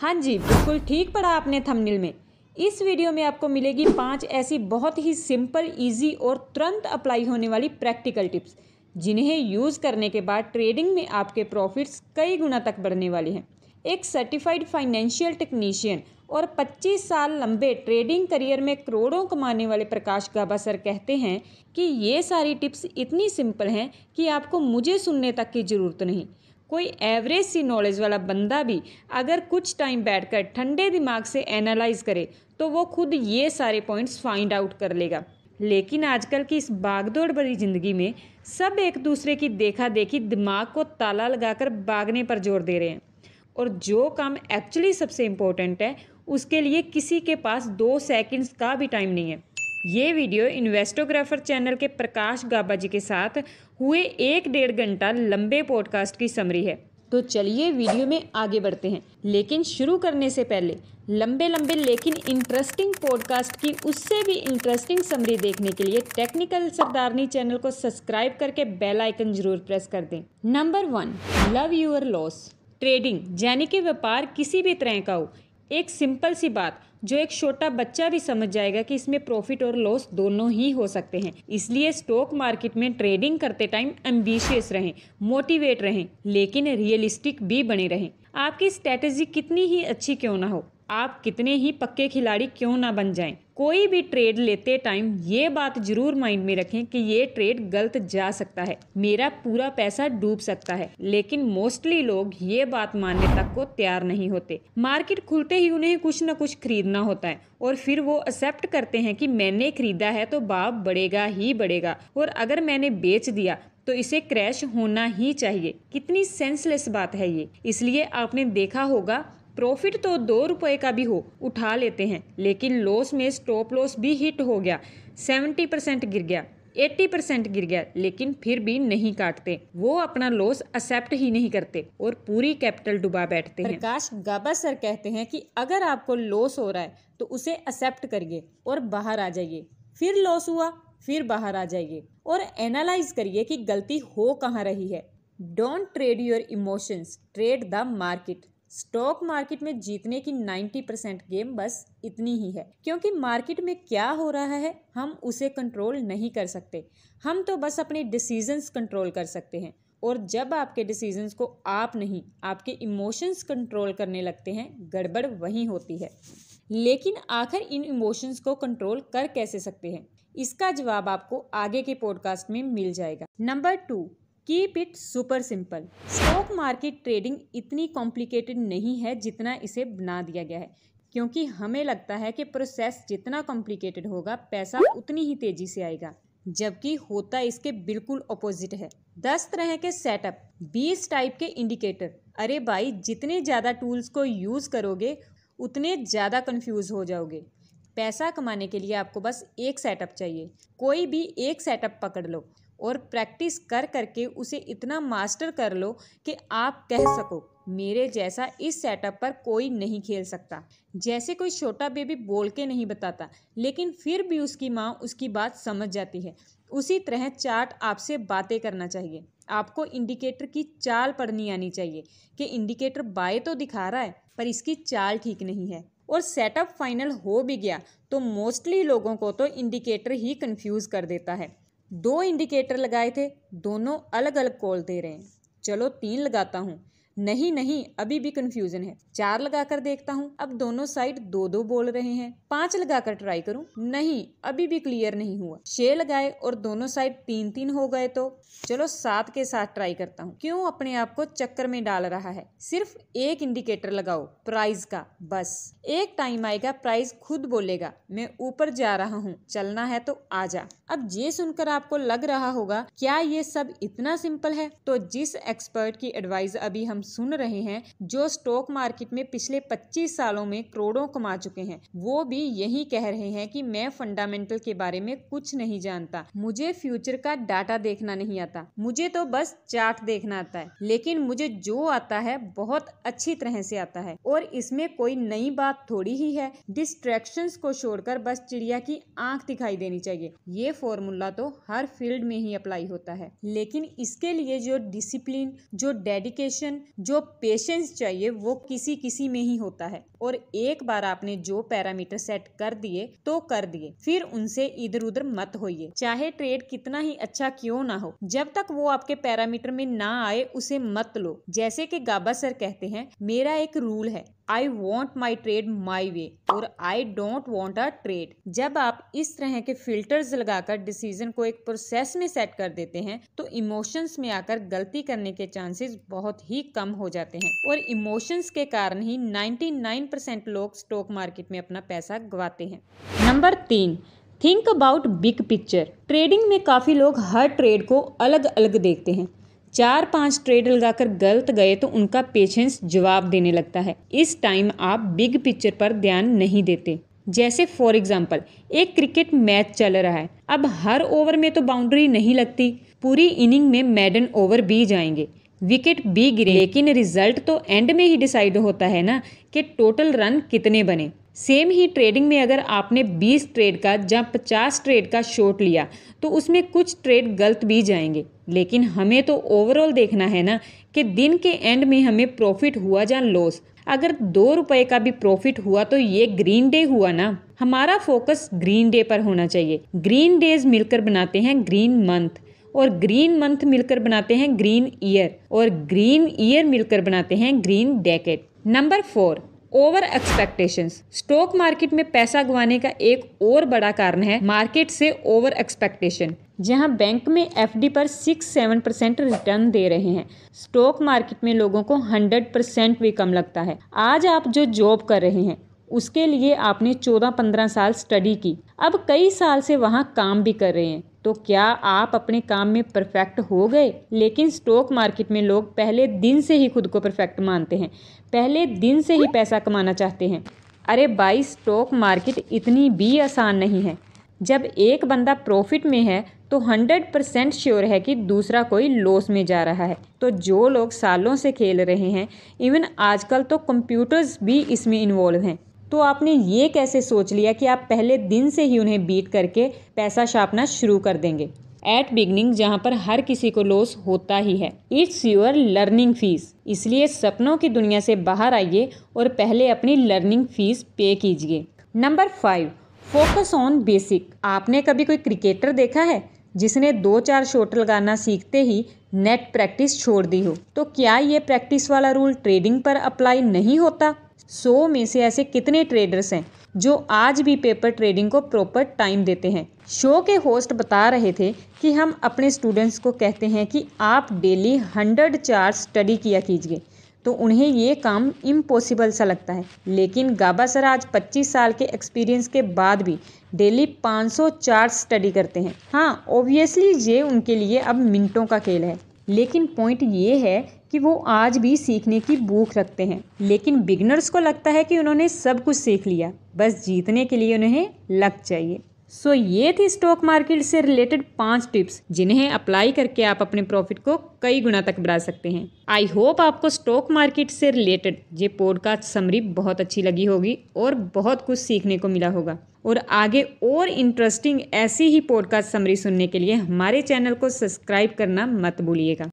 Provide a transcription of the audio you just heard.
हाँ जी बिल्कुल ठीक पढ़ा आपने थंबनेल में इस वीडियो में आपको मिलेगी पांच ऐसी बहुत ही सिंपल इजी और तुरंत अप्लाई होने वाली प्रैक्टिकल टिप्स जिन्हें यूज़ करने के बाद ट्रेडिंग में आपके प्रॉफिट्स कई गुना तक बढ़ने वाले हैं एक सर्टिफाइड फाइनेंशियल टेक्नीशियन और 25 साल लंबे ट्रेडिंग करियर में करोड़ों कमाने वाले प्रकाश गाबा सर कहते हैं कि ये सारी टिप्स इतनी सिंपल हैं कि आपको मुझे सुनने तक की ज़रूरत नहीं कोई एवरेज सी नॉलेज वाला बंदा भी अगर कुछ टाइम बैठकर ठंडे दिमाग से एनालाइज करे तो वो खुद ये सारे पॉइंट्स फाइंड आउट कर लेगा लेकिन आजकल की इस भागदौड़ भरी ज़िंदगी में सब एक दूसरे की देखा देखी दिमाग को ताला लगाकर भागने पर जोर दे रहे हैं और जो काम एक्चुअली सबसे इम्पोर्टेंट है उसके लिए किसी के पास दो सेकंड्स का भी टाइम नहीं है ये वीडियो इन्वेस्टोग्राफर चैनल के प्रकाश गाबा जी के साथ हुए एक डेढ़ घंटा लंबे पॉडकास्ट की समरी है तो चलिए वीडियो में आगे बढ़ते हैं लेकिन शुरू करने से पहले लंबे लंबे लेकिन इंटरेस्टिंग पॉडकास्ट की उससे भी इंटरेस्टिंग समरी देखने के लिए टेक्निकल सरदारनी चैनल को सब्सक्राइब करके बेल आइकन जरूर प्रेस कर दें number one love your loss trading यानी कि व्यापार किसी भी तरह का हो एक सिंपल सी बात जो एक छोटा बच्चा भी समझ जाएगा कि इसमें प्रॉफिट और लॉस दोनों ही हो सकते हैं इसलिए स्टॉक मार्केट में ट्रेडिंग करते टाइम एम्बिशियस रहें मोटिवेट रहें लेकिन रियलिस्टिक भी बने रहें आपकी स्ट्रैटेजी कितनी ही अच्छी क्यों ना हो आप कितने ही पक्के खिलाड़ी क्यों ना बन जाएं कोई भी ट्रेड लेते टाइम ये बात जरूर माइंड में रखें कि ये ट्रेड गलत जा सकता है मेरा पूरा पैसा डूब सकता है लेकिन मोस्टली लोग ये बात मानने तक को तैयार नहीं होते मार्केट खुलते ही उन्हें कुछ न कुछ खरीदना होता है और फिर वो एक्सेप्ट करते हैं कि मैंने खरीदा है तो बाप बढ़ेगा ही बढ़ेगा और अगर मैंने बेच दिया तो इसे क्रैश होना ही चाहिए कितनी सेंसलेस बात है ये इसलिए आपने देखा होगा प्रॉफिट तो दो रुपए का भी हो उठा लेते हैं लेकिन लॉस में स्टॉप लॉस भी हिट हो गया सेवेंटी परसेंट गिर गया एट्टी परसेंट गिर गया लेकिन फिर भी नहीं काटते वो अपना लॉस एक्सेप्ट ही नहीं करते और पूरी कैपिटल डुबा बैठते हैं प्रकाश गाबा सर कहते हैं कि अगर आपको लॉस हो रहा है तो उसे एक्सेप्ट करिए और बाहर आ जाइए फिर लॉस हुआ फिर बाहर आ जाइए और एनालाइज करिए कि गलती हो कहाँ रही है don't trade your emotions trade the market stock market में जीतने की 90 परसेंट गेम बस इतनी ही है क्योंकि मार्केट में क्या हो रहा है हम उसे कंट्रोल नहीं कर सकते हम तो बस अपने डिसीजंस कंट्रोल कर सकते हैं और जब आपके डिसीजंस को आप नहीं आपके इमोशंस कंट्रोल करने लगते हैं गड़बड़ वहीं होती है लेकिन आखिर इन इमोशंस को कंट्रोल कर कैसे सकते हैं इसका जवाब आपको आगे के पॉडकास्ट में मिल जाएगा number two keep it super simple stock market trading इतनी कॉम्प्लिकेटेड नहीं है जितना इसे बना दिया गया है क्योंकि हमें लगता है कि प्रोसेस जितना कॉम्प्लिकेटेड होगा पैसा उतनी ही तेजी से आएगा जबकि होता इसके बिल्कुल अपोजिट है दस तरह के सेटअप बीस टाइप के इंडिकेटर अरे भाई जितने ज़्यादा टूल्स को यूज़ करोगे उतने ज़्यादा कंफ्यूज हो जाओगे पैसा कमाने के लिए आपको बस एक सेटअप चाहिए कोई भी एक सेटअप पकड़ लो और प्रैक्टिस कर करके उसे इतना मास्टर कर लो कि आप कह सको मेरे जैसा इस सेटअप पर कोई नहीं खेल सकता जैसे कोई छोटा बेबी बोल के नहीं बताता लेकिन फिर भी उसकी माँ उसकी बात समझ जाती है उसी तरह चार्ट आपसे बातें करना चाहिए आपको इंडिकेटर की चाल पढ़नी आनी चाहिए कि इंडिकेटर बाय तो दिखा रहा है पर इसकी चाल ठीक नहीं है और सेटअप फाइनल हो भी गया तो मोस्टली लोगों को तो इंडिकेटर ही कंफ्यूज कर देता है दो इंडिकेटर लगाए थे दोनों अलग अलग कॉल दे रहे हैं चलो तीन लगाता हूँ नहीं नहीं अभी भी कंफ्यूजन है चार लगाकर देखता हूँ अब दोनों साइड दो दो बोल रहे हैं पांच लगाकर ट्राई करूँ नहीं अभी भी क्लियर नहीं हुआ छह लगाए और दोनों साइड तीन तीन हो गए तो चलो सात के साथ ट्राई करता हूँ क्यों अपने आप को चक्कर में डाल रहा है सिर्फ एक इंडिकेटर लगाओ प्राइज का बस एक टाइम आएगा प्राइज खुद बोलेगा मैं ऊपर जा रहा हूँ चलना है तो आ जा अब ये सुनकर आपको लग रहा होगा क्या ये सब इतना सिंपल है तो जिस एक्सपर्ट की एडवाइस अभी हम हम सुन रहे हैं जो स्टॉक मार्केट में पिछले 25 सालों में करोड़ों कमा चुके हैं वो भी यही कह रहे हैं कि मैं फंडामेंटल के बारे में कुछ नहीं जानता मुझे फ्यूचर का डाटा देखना नहीं आता मुझे तो बस चार्ट देखना आता है लेकिन मुझे जो आता है बहुत अच्छी तरह से आता है और इसमें कोई नई बात थोड़ी ही है डिस्ट्रैक्शन को छोड़कर बस चिड़िया की आंख दिखाई देनी चाहिए ये फॉर्मूला तो हर फील्ड में ही अप्लाई होता है लेकिन इसके लिए जो डिसिप्लिन जो डेडिकेशन जो पेशेंस चाहिए वो किसी किसी में ही होता है और एक बार आपने जो पैरामीटर सेट कर दिए तो कर दिए फिर उनसे इधर उधर मत होइए चाहे ट्रेड कितना ही अच्छा क्यों ना हो जब तक वो आपके पैरामीटर में ना आए उसे मत लो जैसे कि गाबा सर कहते हैं मेरा एक रूल है I want my trade my way और I don't want a trade जब आप इस तरह के फिल्टर्स लगाकर डिसीजन को एक प्रोसेस में सेट कर देते हैं तो इमोशंस में आकर गलती करने के चांसेस बहुत ही कम हो जाते हैं और इमोशंस के कारण ही 99% लोग स्टॉक मार्केट में अपना पैसा गवाते हैं नंबर तीन think about big picture trading में काफ़ी लोग हर ट्रेड को अलग अलग देखते हैं चार पांच ट्रेड लगाकर गलत गए तो उनका पेशेंस जवाब देने लगता है इस टाइम आप बिग पिक्चर पर ध्यान नहीं देते जैसे फॉर एग्जाम्पल एक क्रिकेट मैच चल रहा है अब हर ओवर में तो बाउंड्री नहीं लगती पूरी इनिंग में मेडन ओवर भी जाएंगे विकेट भी गिरे लेकिन रिजल्ट तो एंड में ही डिसाइड होता है ना कि टोटल रन कितने बने सेम ही ट्रेडिंग में अगर आपने 20 ट्रेड का या 50 ट्रेड का शॉर्ट लिया तो उसमें कुछ ट्रेड गलत भी जाएंगे लेकिन हमें तो ओवरऑल देखना है ना कि दिन के एंड में हमें प्रॉफिट हुआ या लॉस अगर दो रुपए का भी प्रॉफिट हुआ तो ये ग्रीन डे हुआ ना हमारा फोकस ग्रीन डे पर होना चाहिए ग्रीन डेज मिलकर बनाते हैं ग्रीन मंथ और ग्रीन मंथ मिलकर बनाते हैं ग्रीन ईयर और ग्रीन ईयर मिलकर बनाते हैं green decade number four over expectations stock market में पैसा गवाने का एक और बड़ा कारण है मार्केट से ओवर एक्सपेक्टेशन जहां बैंक में एफडी पर सिक्स सेवन परसेंट रिटर्न दे रहे हैं स्टॉक मार्केट में लोगों को हंड्रेड परसेंट भी कम लगता है आज आप जो जॉब कर रहे हैं उसके लिए आपने चौदह पंद्रह साल स्टडी की अब कई साल से वहाँ काम भी कर रहे हैं तो क्या आप अपने काम में परफेक्ट हो गए लेकिन स्टॉक मार्केट में लोग पहले दिन से ही खुद को परफेक्ट मानते हैं पहले दिन से ही पैसा कमाना चाहते हैं अरे भाई स्टॉक मार्केट इतनी भी आसान नहीं है जब एक बंदा प्रॉफिट में है तो 100 परसेंट श्योर है कि दूसरा कोई लॉस में जा रहा है तो जो लोग सालों से खेल रहे हैं इवन आजकल तो कंप्यूटर्स भी इसमें इन्वॉल्व हैं तो आपने ये कैसे सोच लिया कि आप पहले दिन से ही उन्हें बीट करके पैसा छापना शुरू कर देंगे एट बिगनिंग जहाँ पर हर किसी को लॉस होता ही है इट्स योर लर्निंग फीस इसलिए सपनों की दुनिया से बाहर आइए और पहले अपनी लर्निंग फीस पे कीजिए number five focus on basic आपने कभी कोई क्रिकेटर देखा है जिसने दो चार शॉट लगाना सीखते ही नेट प्रैक्टिस छोड़ दी हो तो क्या ये प्रैक्टिस वाला रूल ट्रेडिंग पर अप्लाई नहीं होता सौ में से ऐसे कितने ट्रेडर्स हैं जो आज भी पेपर ट्रेडिंग को प्रॉपर टाइम देते हैं शो के होस्ट बता रहे थे कि हम अपने स्टूडेंट्स को कहते हैं कि आप डेली हंड्रेड चार्ज स्टडी किया कीजिए तो उन्हें ये काम इम्पॉसिबल सा लगता है लेकिन गाबा सर आज 25 साल के एक्सपीरियंस के बाद भी डेली 500 चार्ट स्टडी करते हैं हाँ ऑब्वियसली ये उनके लिए अब मिनटों का खेल है लेकिन पॉइंट ये है कि वो आज भी सीखने की भूख रखते हैं लेकिन बिगनर्स को लगता है कि उन्होंने सब कुछ सीख लिया बस जीतने के लिए उन्हें लक चाहिए सो so, ये थी स्टॉक मार्केट से रिलेटेड पांच टिप्स जिन्हें अप्लाई करके आप अपने प्रॉफिट को कई गुना तक बढ़ा सकते हैं आई होप आपको स्टॉक मार्केट से रिलेटेड ये पॉडकास्ट समरी बहुत अच्छी लगी होगी और बहुत कुछ सीखने को मिला होगा और आगे और इंटरेस्टिंग ऐसी ही पॉडकास्ट समरी सुनने के लिए हमारे चैनल को सब्सक्राइब करना मत भूलिएगा